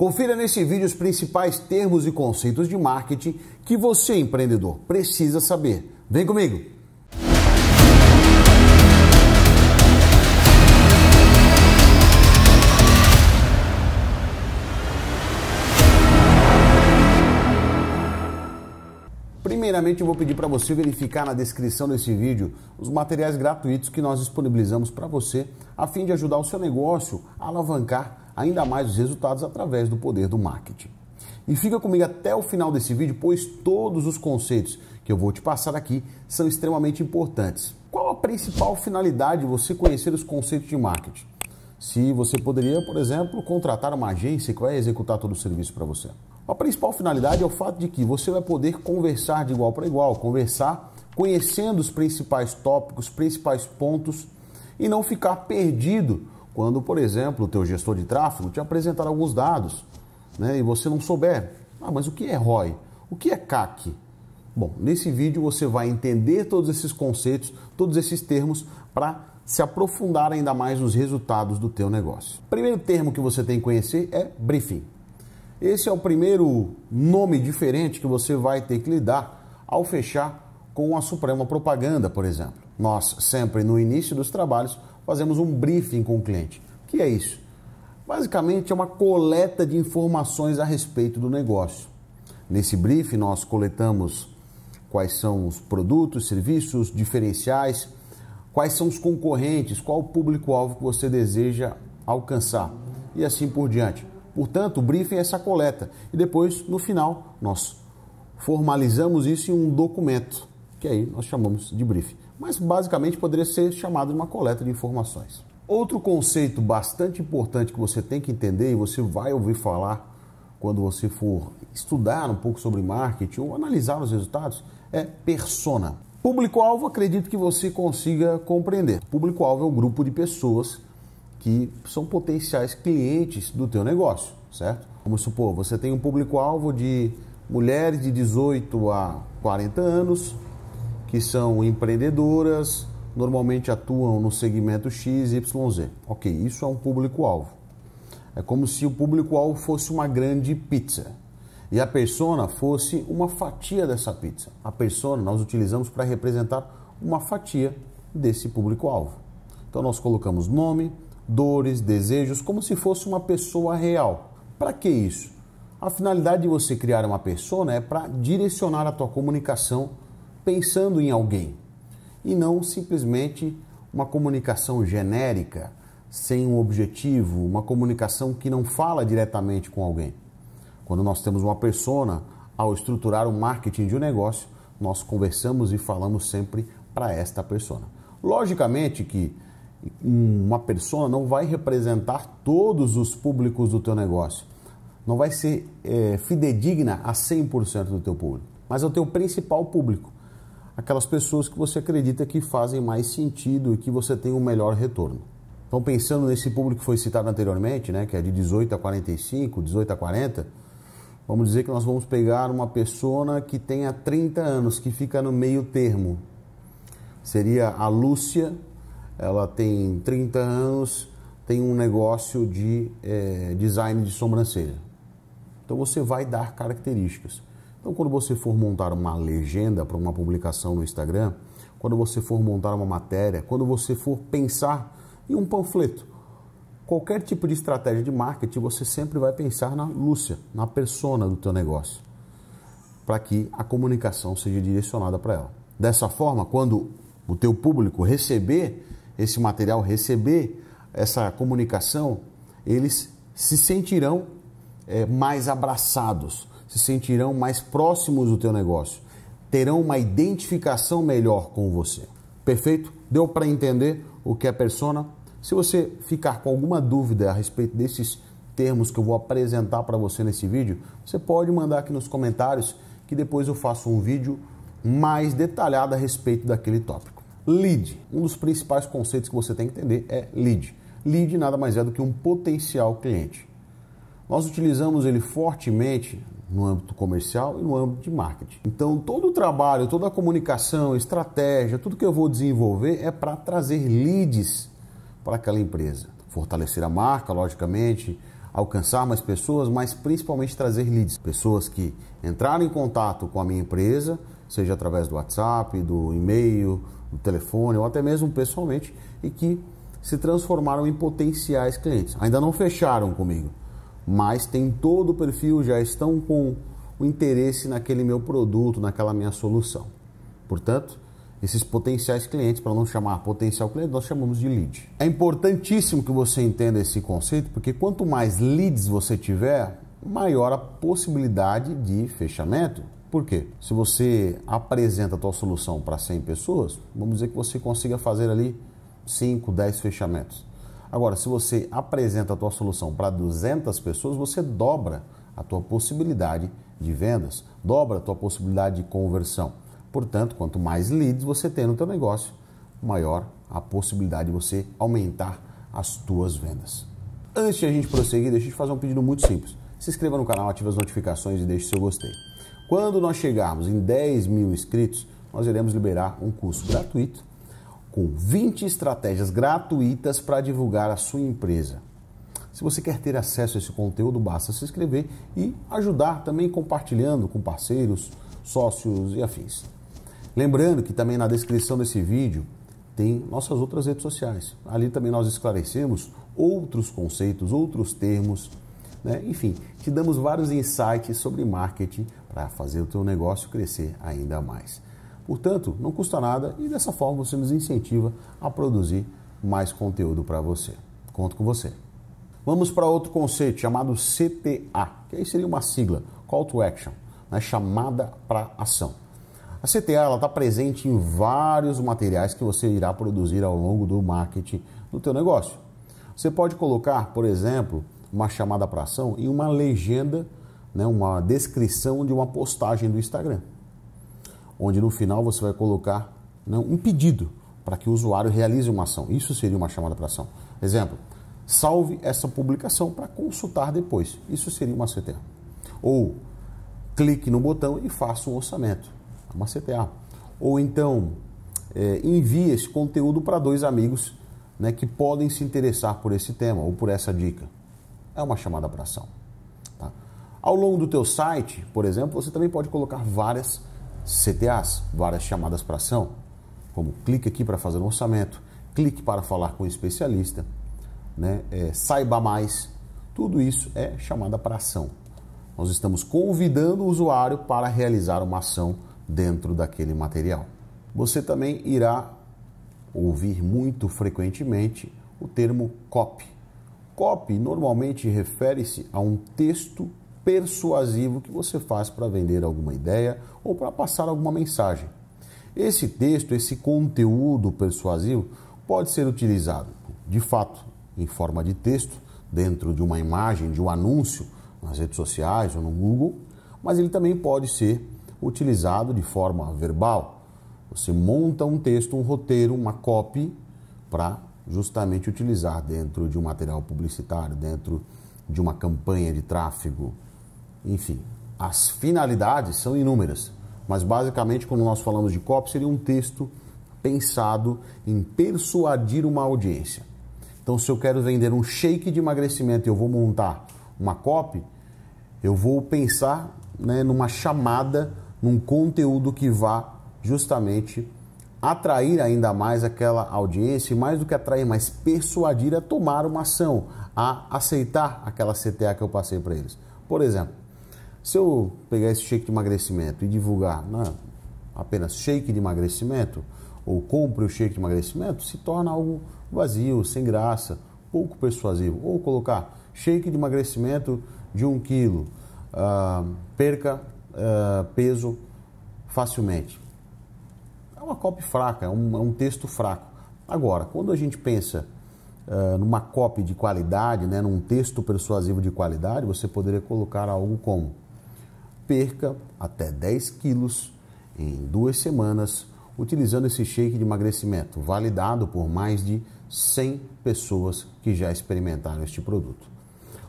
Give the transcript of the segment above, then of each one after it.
Confira nesse vídeo os principais termos e conceitos de marketing que você, empreendedor, precisa saber. Vem comigo! Primeiramente, eu vou pedir para você verificar na descrição desse vídeo os materiais gratuitos que nós disponibilizamos para você, a fim de ajudar o seu negócio a alavancar ainda mais os resultados através do poder do marketing. E fica comigo até o final desse vídeo, pois todos os conceitos que eu vou te passar aqui são extremamente importantes. Qual a principal finalidade de você conhecer os conceitos de marketing? Se você poderia, por exemplo, contratar uma agência que vai executar todo o serviço para você. A principal finalidade é o fato de que você vai poder conversar de igual para igual, conversar conhecendo os principais tópicos, principais pontos e não ficar perdido quando, por exemplo, o teu gestor de tráfego te apresentar alguns dados né, e você não souber, ah, mas o que é ROI? O que é CAC? Bom, nesse vídeo você vai entender todos esses conceitos, todos esses termos para se aprofundar ainda mais nos resultados do teu negócio. Primeiro termo que você tem que conhecer é briefing. Esse é o primeiro nome diferente que você vai ter que lidar ao fechar com a Suprema Propaganda, por exemplo. Nós sempre no início dos trabalhos fazemos um briefing com o cliente. O que é isso? Basicamente, é uma coleta de informações a respeito do negócio. Nesse briefing, nós coletamos quais são os produtos, serviços diferenciais, quais são os concorrentes, qual o público-alvo que você deseja alcançar e assim por diante. Portanto, o briefing é essa coleta. E depois, no final, nós formalizamos isso em um documento, que aí nós chamamos de briefing mas basicamente poderia ser chamado de uma coleta de informações. Outro conceito bastante importante que você tem que entender e você vai ouvir falar quando você for estudar um pouco sobre marketing ou analisar os resultados é persona. Público-alvo, acredito que você consiga compreender. Público-alvo é um grupo de pessoas que são potenciais clientes do teu negócio, certo? Vamos supor, você tem um público-alvo de mulheres de 18 a 40 anos, que são empreendedoras, normalmente atuam no segmento X, Y, Z. Ok, isso é um público-alvo. É como se o público-alvo fosse uma grande pizza e a persona fosse uma fatia dessa pizza. A persona nós utilizamos para representar uma fatia desse público-alvo. Então nós colocamos nome, dores, desejos, como se fosse uma pessoa real. Para que isso? A finalidade de você criar uma persona é para direcionar a tua comunicação pensando em alguém e não simplesmente uma comunicação genérica, sem um objetivo, uma comunicação que não fala diretamente com alguém. Quando nós temos uma persona, ao estruturar o marketing de um negócio, nós conversamos e falamos sempre para esta persona. Logicamente que uma persona não vai representar todos os públicos do teu negócio, não vai ser é, fidedigna a 100% do teu público, mas é o teu principal público aquelas pessoas que você acredita que fazem mais sentido e que você tem um melhor retorno. Então, pensando nesse público que foi citado anteriormente, né, que é de 18 a 45, 18 a 40, vamos dizer que nós vamos pegar uma pessoa que tenha 30 anos, que fica no meio termo. Seria a Lúcia, ela tem 30 anos, tem um negócio de é, design de sobrancelha. Então, você vai dar características. Então, quando você for montar uma legenda para uma publicação no Instagram, quando você for montar uma matéria, quando você for pensar em um panfleto, qualquer tipo de estratégia de marketing, você sempre vai pensar na Lúcia, na persona do teu negócio, para que a comunicação seja direcionada para ela. Dessa forma, quando o teu público receber esse material, receber essa comunicação, eles se sentirão é, mais abraçados, se sentirão mais próximos do teu negócio, terão uma identificação melhor com você. Perfeito? Deu para entender o que é persona? Se você ficar com alguma dúvida a respeito desses termos que eu vou apresentar para você nesse vídeo, você pode mandar aqui nos comentários que depois eu faço um vídeo mais detalhado a respeito daquele tópico. Lead. Um dos principais conceitos que você tem que entender é lead. Lead nada mais é do que um potencial cliente. Nós utilizamos ele fortemente no âmbito comercial e no âmbito de marketing. Então, todo o trabalho, toda a comunicação, estratégia, tudo que eu vou desenvolver é para trazer leads para aquela empresa. Fortalecer a marca, logicamente, alcançar mais pessoas, mas principalmente trazer leads. Pessoas que entraram em contato com a minha empresa, seja através do WhatsApp, do e-mail, do telefone ou até mesmo pessoalmente, e que se transformaram em potenciais clientes. Ainda não fecharam comigo, mas tem todo o perfil, já estão com o interesse naquele meu produto, naquela minha solução. Portanto, esses potenciais clientes, para não chamar potencial cliente, nós chamamos de lead. É importantíssimo que você entenda esse conceito, porque quanto mais leads você tiver, maior a possibilidade de fechamento. Por quê? Se você apresenta a sua solução para 100 pessoas, vamos dizer que você consiga fazer ali 5, 10 fechamentos. Agora, se você apresenta a tua solução para 200 pessoas, você dobra a tua possibilidade de vendas, dobra a tua possibilidade de conversão. Portanto, quanto mais leads você tem no teu negócio, maior a possibilidade de você aumentar as tuas vendas. Antes de a gente prosseguir, deixa eu te fazer um pedido muito simples. Se inscreva no canal, ative as notificações e deixe seu gostei. Quando nós chegarmos em 10 mil inscritos, nós iremos liberar um curso gratuito com 20 estratégias gratuitas para divulgar a sua empresa. Se você quer ter acesso a esse conteúdo, basta se inscrever e ajudar também compartilhando com parceiros, sócios e afins. Lembrando que também na descrição desse vídeo tem nossas outras redes sociais. Ali também nós esclarecemos outros conceitos, outros termos, né? enfim, te damos vários insights sobre marketing para fazer o teu negócio crescer ainda mais. Portanto, não custa nada e dessa forma você nos incentiva a produzir mais conteúdo para você. Conto com você. Vamos para outro conceito chamado CTA, que aí seria uma sigla, Call to Action, né? chamada para ação. A CTA está presente em vários materiais que você irá produzir ao longo do marketing do teu negócio. Você pode colocar, por exemplo, uma chamada para ação e uma legenda, né, uma descrição de uma postagem do Instagram onde no final você vai colocar né, um pedido para que o usuário realize uma ação. Isso seria uma chamada para ação. Exemplo, salve essa publicação para consultar depois. Isso seria uma CTA. Ou clique no botão e faça um orçamento. É uma CTA. Ou então é, envie esse conteúdo para dois amigos né, que podem se interessar por esse tema ou por essa dica. É uma chamada para ação. Tá? Ao longo do teu site, por exemplo, você também pode colocar várias CTAs, várias chamadas para ação, como clique aqui para fazer um orçamento, clique para falar com um especialista, né? É, saiba mais, tudo isso é chamada para ação. Nós estamos convidando o usuário para realizar uma ação dentro daquele material. Você também irá ouvir muito frequentemente o termo copy. Copy normalmente refere-se a um texto persuasivo que você faz para vender alguma ideia ou para passar alguma mensagem. Esse texto, esse conteúdo persuasivo, pode ser utilizado, de fato, em forma de texto, dentro de uma imagem, de um anúncio nas redes sociais ou no Google, mas ele também pode ser utilizado de forma verbal. Você monta um texto, um roteiro, uma copy para justamente utilizar dentro de um material publicitário, dentro de uma campanha de tráfego, enfim, as finalidades são inúmeras, mas basicamente, quando nós falamos de copy, seria um texto pensado em persuadir uma audiência. Então, se eu quero vender um shake de emagrecimento e eu vou montar uma copy, eu vou pensar né, numa chamada, num conteúdo que vá justamente atrair ainda mais aquela audiência e mais do que atrair, mas persuadir a tomar uma ação, a aceitar aquela CTA que eu passei para eles. Por exemplo, se eu pegar esse shake de emagrecimento e divulgar né, apenas shake de emagrecimento, ou compre o shake de emagrecimento, se torna algo vazio, sem graça, pouco persuasivo. Ou colocar shake de emagrecimento de 1 um quilo, uh, perca uh, peso facilmente. É uma copy fraca, é um, é um texto fraco. Agora, quando a gente pensa uh, numa copy de qualidade, né, num texto persuasivo de qualidade, você poderia colocar algo como perca até 10 quilos em duas semanas utilizando esse shake de emagrecimento, validado por mais de 100 pessoas que já experimentaram este produto.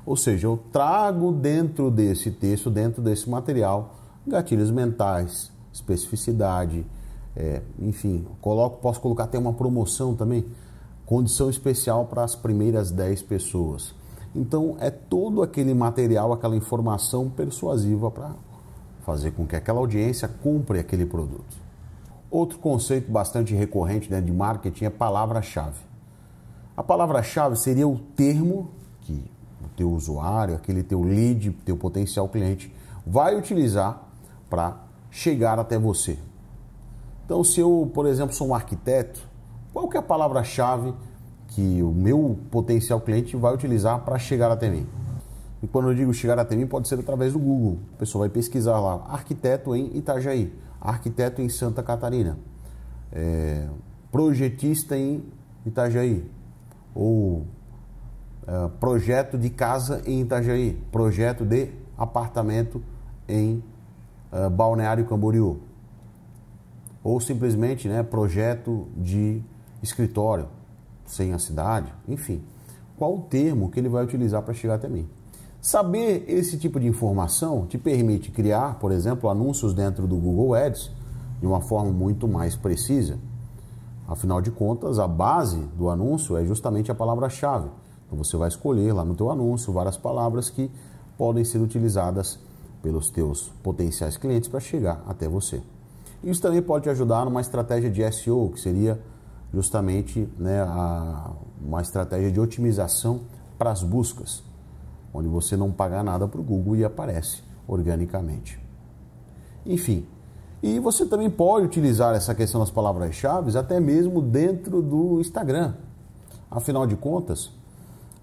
Ou seja, eu trago dentro desse texto, dentro desse material, gatilhos mentais, especificidade, é, enfim, coloco, posso colocar até uma promoção também, condição especial para as primeiras 10 pessoas. Então é todo aquele material, aquela informação persuasiva para fazer com que aquela audiência compre aquele produto. Outro conceito bastante recorrente dentro né, de marketing é palavra-chave. A palavra-chave seria o termo que o teu usuário, aquele teu lead, teu potencial cliente vai utilizar para chegar até você. Então, se eu, por exemplo, sou um arquiteto, qual que é a palavra-chave que o meu potencial cliente vai utilizar para chegar até mim? E quando eu digo chegar até mim, pode ser através do Google. A pessoa vai pesquisar lá, arquiteto em Itajaí, arquiteto em Santa Catarina, é, projetista em Itajaí, ou é, projeto de casa em Itajaí, projeto de apartamento em é, Balneário Camboriú. Ou simplesmente né, projeto de escritório, sem a cidade, enfim. Qual o termo que ele vai utilizar para chegar até mim? Saber esse tipo de informação te permite criar, por exemplo, anúncios dentro do Google Ads de uma forma muito mais precisa. Afinal de contas, a base do anúncio é justamente a palavra-chave. Então você vai escolher lá no teu anúncio várias palavras que podem ser utilizadas pelos teus potenciais clientes para chegar até você. Isso também pode te ajudar numa estratégia de SEO, que seria justamente né, a, uma estratégia de otimização para as buscas onde você não paga nada para o Google e aparece organicamente. Enfim, e você também pode utilizar essa questão das palavras-chave até mesmo dentro do Instagram. Afinal de contas,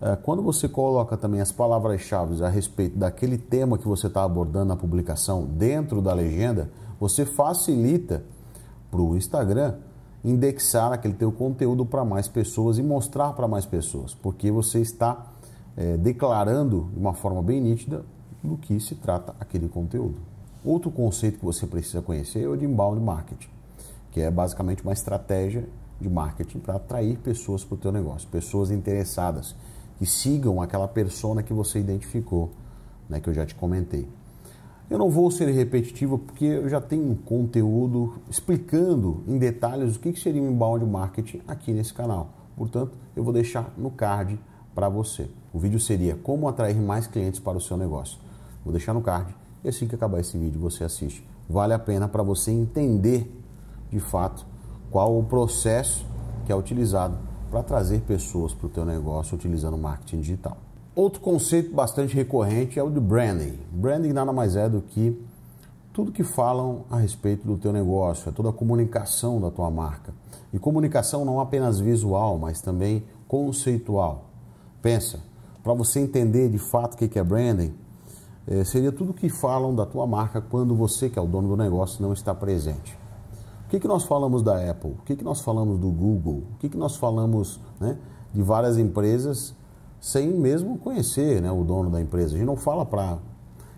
eh, quando você coloca também as palavras-chave a respeito daquele tema que você está abordando na publicação dentro da legenda, você facilita para o Instagram indexar aquele teu conteúdo para mais pessoas e mostrar para mais pessoas, porque você está é, declarando de uma forma bem nítida do que se trata aquele conteúdo. Outro conceito que você precisa conhecer é o de inbound marketing, que é basicamente uma estratégia de marketing para atrair pessoas para o teu negócio, pessoas interessadas que sigam aquela persona que você identificou, né, que eu já te comentei. Eu não vou ser repetitivo porque eu já tenho um conteúdo explicando em detalhes o que seria um inbound marketing aqui nesse canal. Portanto, eu vou deixar no card para você. O vídeo seria como atrair mais clientes para o seu negócio. Vou deixar no card e assim que acabar esse vídeo você assiste. Vale a pena para você entender de fato qual o processo que é utilizado para trazer pessoas para o teu negócio utilizando marketing digital. Outro conceito bastante recorrente é o de branding. Branding nada mais é do que tudo que falam a respeito do teu negócio, é toda a comunicação da tua marca. E comunicação não apenas visual, mas também conceitual. Pensa, para você entender de fato o que é branding, é, seria tudo o que falam da tua marca quando você, que é o dono do negócio, não está presente. O que, que nós falamos da Apple? O que, que nós falamos do Google? O que, que nós falamos né, de várias empresas sem mesmo conhecer né, o dono da empresa? A gente não fala para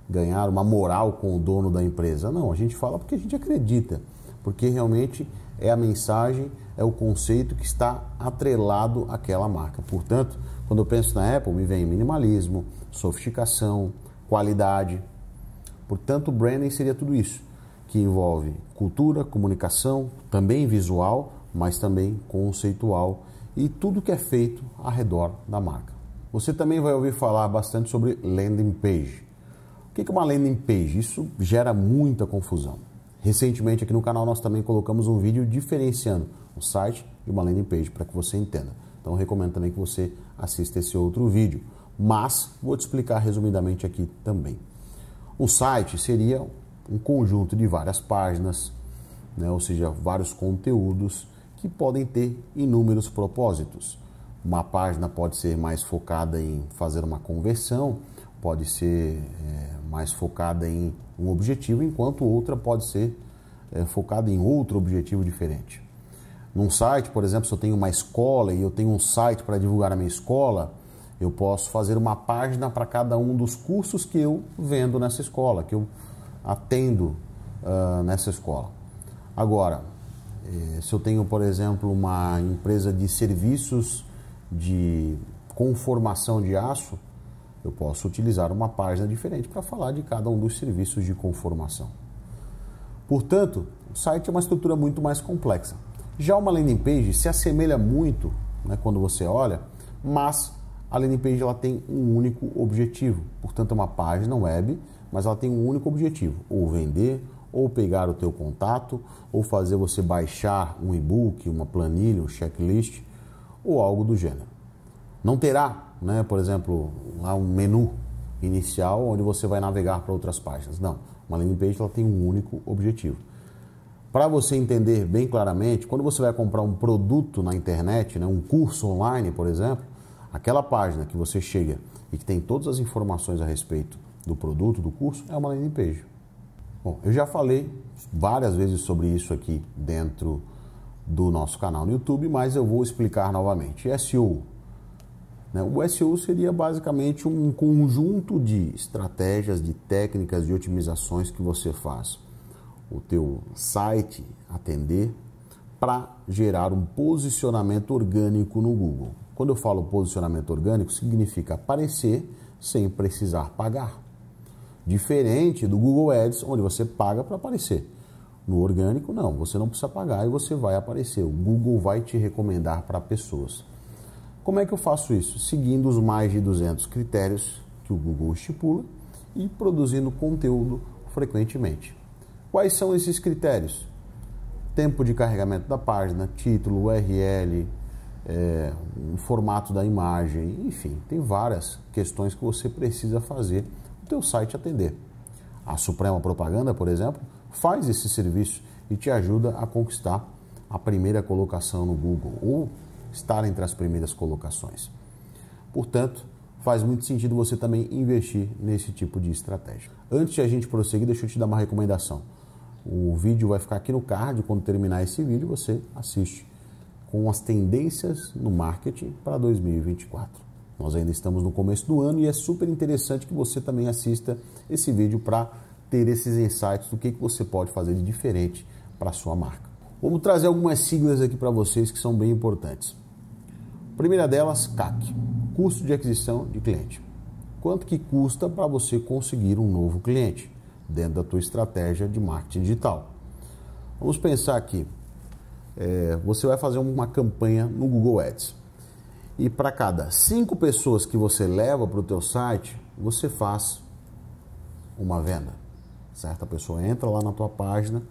ganhar uma moral com o dono da empresa, não. A gente fala porque a gente acredita, porque realmente é a mensagem, é o conceito que está atrelado àquela marca. Portanto, quando eu penso na Apple, me vem minimalismo, sofisticação, qualidade. Portanto, branding seria tudo isso, que envolve cultura, comunicação, também visual, mas também conceitual e tudo que é feito ao redor da marca. Você também vai ouvir falar bastante sobre landing page. O que é uma landing page? Isso gera muita confusão. Recentemente aqui no canal nós também colocamos um vídeo diferenciando um site e uma landing page para que você entenda. Então recomendo também que você assista esse outro vídeo. Mas vou te explicar resumidamente aqui também. O site seria um conjunto de várias páginas, né? ou seja, vários conteúdos que podem ter inúmeros propósitos. Uma página pode ser mais focada em fazer uma conversão, pode ser é, mais focada em um objetivo, enquanto outra pode ser é, focada em outro objetivo diferente num site, por exemplo, se eu tenho uma escola e eu tenho um site para divulgar a minha escola, eu posso fazer uma página para cada um dos cursos que eu vendo nessa escola, que eu atendo uh, nessa escola. Agora, eh, se eu tenho, por exemplo, uma empresa de serviços de conformação de aço, eu posso utilizar uma página diferente para falar de cada um dos serviços de conformação. Portanto, o site é uma estrutura muito mais complexa. Já uma landing page se assemelha muito né, quando você olha, mas a landing page ela tem um único objetivo. Portanto, é uma página web, mas ela tem um único objetivo: ou vender, ou pegar o teu contato, ou fazer você baixar um e-book, uma planilha, um checklist ou algo do gênero. Não terá, né, por exemplo, lá um menu inicial onde você vai navegar para outras páginas. Não, uma landing page ela tem um único objetivo. Para você entender bem claramente, quando você vai comprar um produto na internet, né, um curso online, por exemplo, aquela página que você chega e que tem todas as informações a respeito do produto, do curso, é uma landing page. Bom, eu já falei várias vezes sobre isso aqui dentro do nosso canal no YouTube, mas eu vou explicar novamente. É SEO. Né? O SEO seria basicamente um conjunto de estratégias, de técnicas, de otimizações que você faz o teu site atender para gerar um posicionamento orgânico no Google. Quando eu falo posicionamento orgânico, significa aparecer sem precisar pagar. Diferente do Google Ads, onde você paga para aparecer. No orgânico, não, você não precisa pagar e você vai aparecer. O Google vai te recomendar para pessoas. Como é que eu faço isso? Seguindo os mais de 200 critérios que o Google estipula e produzindo conteúdo frequentemente. Quais são esses critérios? Tempo de carregamento da página, título, URL, é, o formato da imagem, enfim, tem várias questões que você precisa fazer o teu site atender. A Suprema Propaganda, por exemplo, faz esse serviço e te ajuda a conquistar a primeira colocação no Google ou estar entre as primeiras colocações. Portanto, faz muito sentido você também investir nesse tipo de estratégia. Antes de a gente prosseguir, deixa eu te dar uma recomendação. O vídeo vai ficar aqui no card. Quando terminar esse vídeo, você assiste com as tendências no marketing para 2024. Nós ainda estamos no começo do ano e é super interessante que você também assista esse vídeo para ter esses insights do que, que você pode fazer de diferente para a sua marca. Vamos trazer algumas siglas aqui para vocês que são bem importantes. primeira delas, CAC, custo de aquisição de cliente. Quanto que custa para você conseguir um novo cliente? dentro da tua estratégia de marketing digital. Vamos pensar aqui. É, você vai fazer uma campanha no Google Ads. E para cada cinco pessoas que você leva para o teu site, você faz uma venda. Certo? A pessoa entra lá na tua página,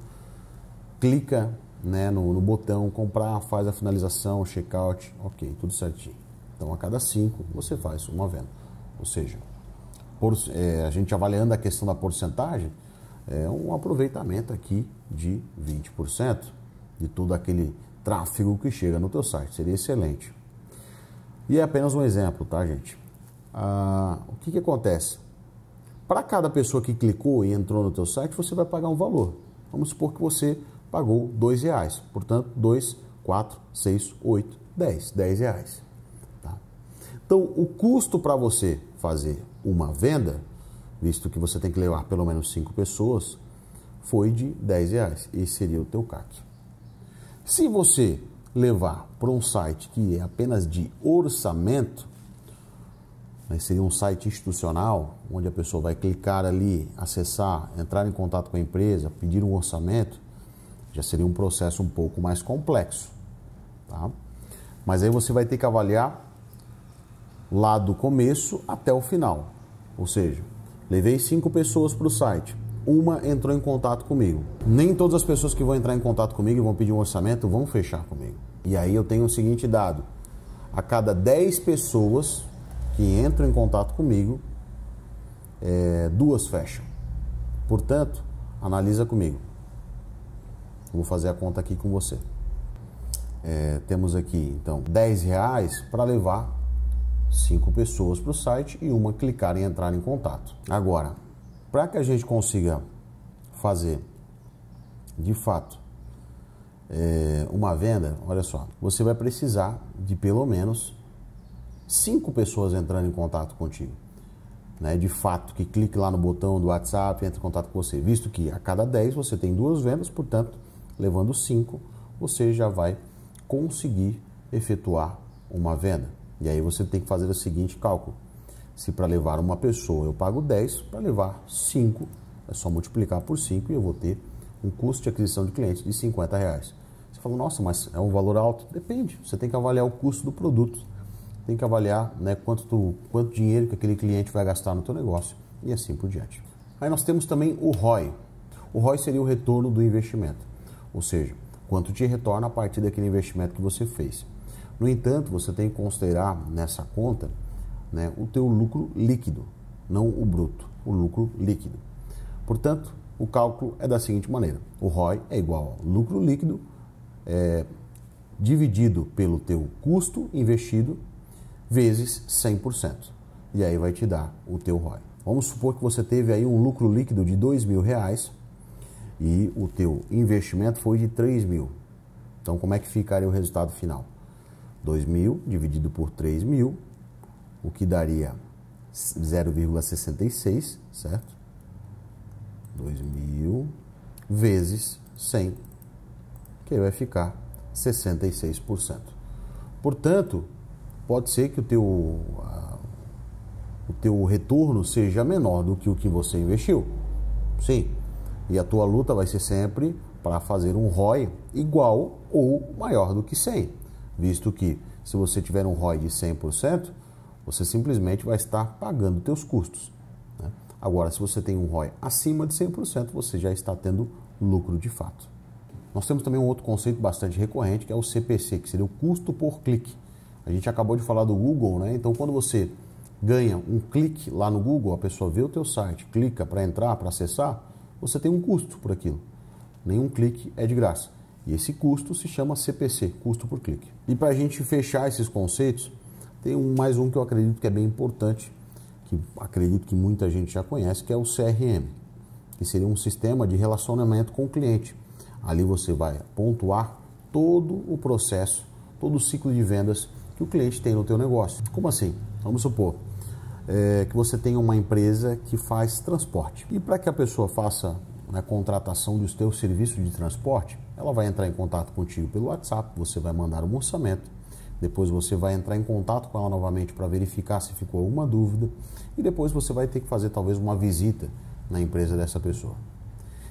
clica né, no, no botão comprar, faz a finalização, checkout, ok, tudo certinho. Então a cada cinco você faz uma venda. Ou seja, por, é, a gente avaliando a questão da porcentagem, é um aproveitamento aqui de 20% de todo aquele tráfego que chega no teu site. Seria excelente. E é apenas um exemplo, tá, gente? Ah, o que, que acontece? Para cada pessoa que clicou e entrou no teu site, você vai pagar um valor. Vamos supor que você pagou dois reais. Portanto, 2, 4, 6, 8, 10. 10 reais. Tá? Então, o custo para você fazer uma venda, visto que você tem que levar pelo menos 5 pessoas, foi de 10 reais. Esse seria o teu CAC. Se você levar para um site que é apenas de orçamento, né, seria um site institucional, onde a pessoa vai clicar ali, acessar, entrar em contato com a empresa, pedir um orçamento, já seria um processo um pouco mais complexo. Tá? Mas aí você vai ter que avaliar lá do começo até o final. Ou seja, levei cinco pessoas para o site, uma entrou em contato comigo. Nem todas as pessoas que vão entrar em contato comigo e vão pedir um orçamento vão fechar comigo. E aí eu tenho o seguinte dado: a cada 10 pessoas que entram em contato comigo, é, duas fecham. Portanto, analisa comigo. Vou fazer a conta aqui com você. É, temos aqui então 10 reais para levar cinco pessoas para o site e uma clicar em entrar em contato. Agora, para que a gente consiga fazer de fato é, uma venda, olha só, você vai precisar de pelo menos cinco pessoas entrando em contato contigo. Né, de fato, que clique lá no botão do WhatsApp, entre em contato com você, visto que a cada 10 você tem duas vendas, portanto, levando 5, você já vai conseguir efetuar uma venda. E aí você tem que fazer o seguinte cálculo. Se para levar uma pessoa eu pago 10, para levar 5, é só multiplicar por 5 e eu vou ter um custo de aquisição de clientes de 50 reais. Você fala, nossa, mas é um valor alto? Depende, você tem que avaliar o custo do produto, tem que avaliar né, quanto, tu, quanto dinheiro que aquele cliente vai gastar no teu negócio e assim por diante. Aí nós temos também o ROI. O ROI seria o retorno do investimento, ou seja, quanto te retorna a partir daquele investimento que você fez. No entanto, você tem que considerar nessa conta né, o teu lucro líquido, não o bruto, o lucro líquido. Portanto, o cálculo é da seguinte maneira: o ROI é igual ao lucro líquido é, dividido pelo teu custo investido vezes 100%. E aí vai te dar o teu ROI. Vamos supor que você teve aí um lucro líquido de dois mil reais e o teu investimento foi de três mil. Então, como é que ficaria o resultado final? 2.000 dividido por 3.000, o que daria 0,66, certo? 2.000 vezes 100, que vai ficar 66%. Portanto, pode ser que o teu, o teu retorno seja menor do que o que você investiu. Sim. E a tua luta vai ser sempre para fazer um ROI igual ou maior do que 100 visto que se você tiver um ROI de 100%, você simplesmente vai estar pagando teus custos. Né? Agora, se você tem um ROI acima de 100%, você já está tendo lucro de fato. Nós temos também um outro conceito bastante recorrente, que é o CPC, que seria o custo por clique. A gente acabou de falar do Google, né? Então, quando você ganha um clique lá no Google, a pessoa vê o teu site, clica para entrar, para acessar, você tem um custo por aquilo. Nenhum clique é de graça. E esse custo se chama CPC, custo por clique. E para a gente fechar esses conceitos, tem um, mais um que eu acredito que é bem importante, que acredito que muita gente já conhece, que é o CRM, que seria um sistema de relacionamento com o cliente. Ali você vai pontuar todo o processo, todo o ciclo de vendas que o cliente tem no teu negócio. Como assim? Vamos supor é, que você tenha uma empresa que faz transporte. E para que a pessoa faça a né, contratação dos teus serviços de transporte, ela vai entrar em contato contigo pelo WhatsApp, você vai mandar um orçamento. Depois você vai entrar em contato com ela novamente para verificar se ficou alguma dúvida e depois você vai ter que fazer talvez uma visita na empresa dessa pessoa.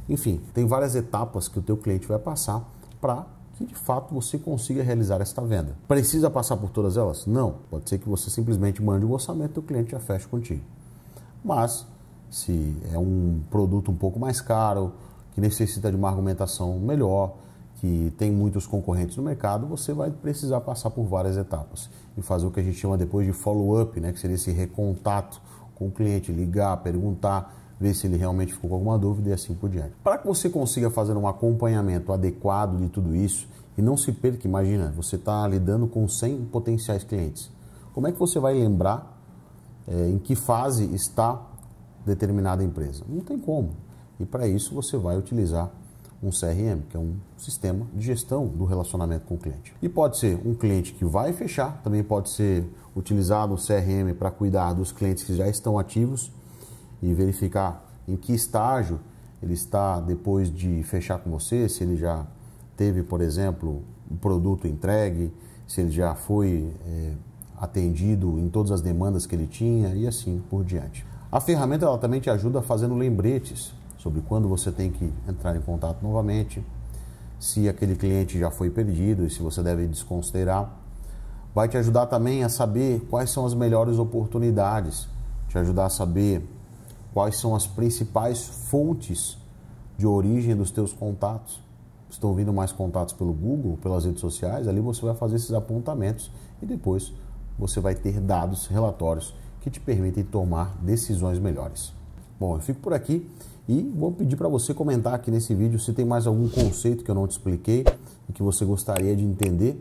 Enfim, tem várias etapas que o teu cliente vai passar para que de fato você consiga realizar esta venda. Precisa passar por todas elas? Não. Pode ser que você simplesmente mande o um orçamento e o cliente já feche contigo. Mas se é um produto um pouco mais caro, que necessita de uma argumentação melhor, que tem muitos concorrentes no mercado, você vai precisar passar por várias etapas e fazer o que a gente chama depois de follow-up, né, que seria esse recontato com o cliente, ligar, perguntar, ver se ele realmente ficou com alguma dúvida e assim por diante. Para que você consiga fazer um acompanhamento adequado de tudo isso e não se perca, imagina, você está lidando com 100 potenciais clientes. Como é que você vai lembrar é, em que fase está determinada empresa? Não tem como. E para isso você vai utilizar um CRM, que é um sistema de gestão do relacionamento com o cliente. E pode ser um cliente que vai fechar, também pode ser utilizado o CRM para cuidar dos clientes que já estão ativos e verificar em que estágio ele está depois de fechar com você, se ele já teve, por exemplo, o um produto entregue, se ele já foi é, atendido em todas as demandas que ele tinha e assim por diante. A ferramenta ela também te ajuda fazendo lembretes sobre quando você tem que entrar em contato novamente, se aquele cliente já foi perdido e se você deve desconsiderar. Vai te ajudar também a saber quais são as melhores oportunidades, te ajudar a saber quais são as principais fontes de origem dos teus contatos. Estão tá vindo mais contatos pelo Google, pelas redes sociais, ali você vai fazer esses apontamentos e depois você vai ter dados, relatórios que te permitem tomar decisões melhores. Bom, eu fico por aqui e vou pedir para você comentar aqui nesse vídeo se tem mais algum conceito que eu não te expliquei e que você gostaria de entender,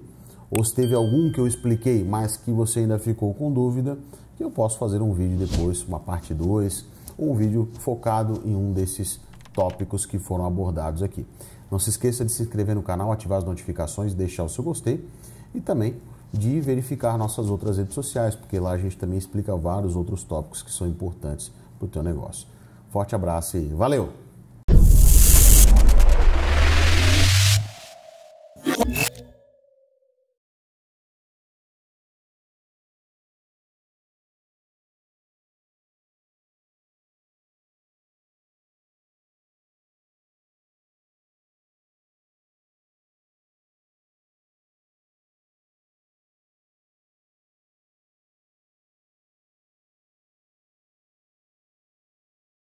ou se teve algum que eu expliquei, mas que você ainda ficou com dúvida, que eu posso fazer um vídeo depois, uma parte 2, um vídeo focado em um desses tópicos que foram abordados aqui. Não se esqueça de se inscrever no canal, ativar as notificações, deixar o seu gostei e também de verificar nossas outras redes sociais, porque lá a gente também explica vários outros tópicos que são importantes para o teu negócio. Forte abraço e valeu!